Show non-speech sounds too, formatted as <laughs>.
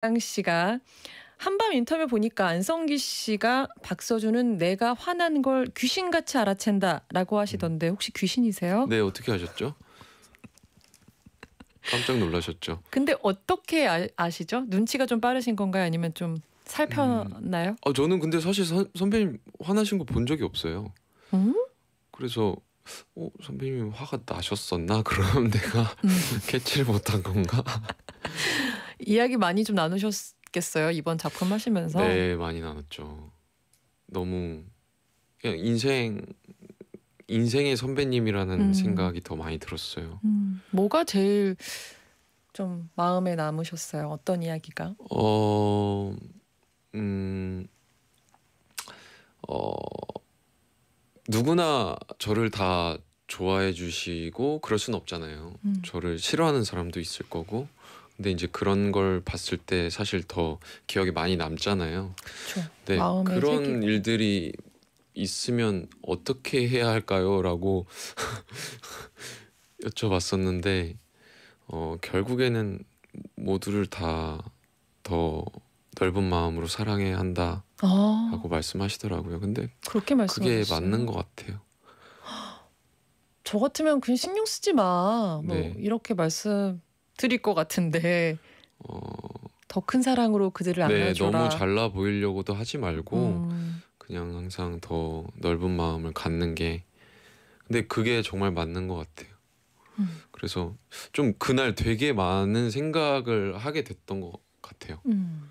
강 씨가 한밤 인터뷰 보니까 안성기 씨가 박서준은 내가 화난 걸 귀신같이 알아챈다라고 하시던데 음. 혹시 귀신이세요? 네 어떻게 하셨죠? 깜짝 놀라셨죠. 근데 어떻게 아, 시죠 눈치가 좀 빠르신 건가요? 아니면 좀 살펴나요? 음. 아 저는 근데 사실 선, 선배님 화나신 거 본 적이 없어요. 음? 그래서 어, 선배님 화가 나셨었나? <laughs> 그럼 내가 음. 캐치를 못한 건가? 이야기 많이 좀 나누셨겠어요 이번 작품 하시면서. 네 많이 나눴죠. 너무 그냥 인생 인생의 선배님이라는 음. 생각이 더 많이 들었어요. 음. 뭐가 제일 좀 마음에 남으셨어요? 어떤 이야기가? 어, 음, 어, 누구나 저를 다 좋아해 주시고 그럴 순 없잖아요. 음. 저를 싫어하는 사람도 있을 거고 근데 이제 그런 걸 봤을 때 사실 더 기억에 많이 남잖아요. 그 네, 그런 새끼. 일들이 있으면 어떻게 해야 할까요?라고 <laughs> 여쭤봤었는데 어, 결국에는 모두를 다 더 넓은 마음으로 사랑해야 한다라고 아. 말씀하시더라고요. 근데 그렇게 그게 맞는 것 같아요. 저 같으면 그냥 신경 쓰지 마. 뭐 네. 이렇게 말씀 드릴 것 같은데 어... 더큰 사랑으로 그들을 네, 안아줘라. 너무 잘나 보이려고도 하지 말고 음. 그냥 항상 더 넓은 마음을 갖는 게 근데 그게 정말 맞는 것 같아요. 음. 그래서 좀 그날 되게 많은 생각을 하게 됐던 것 같아요. 음.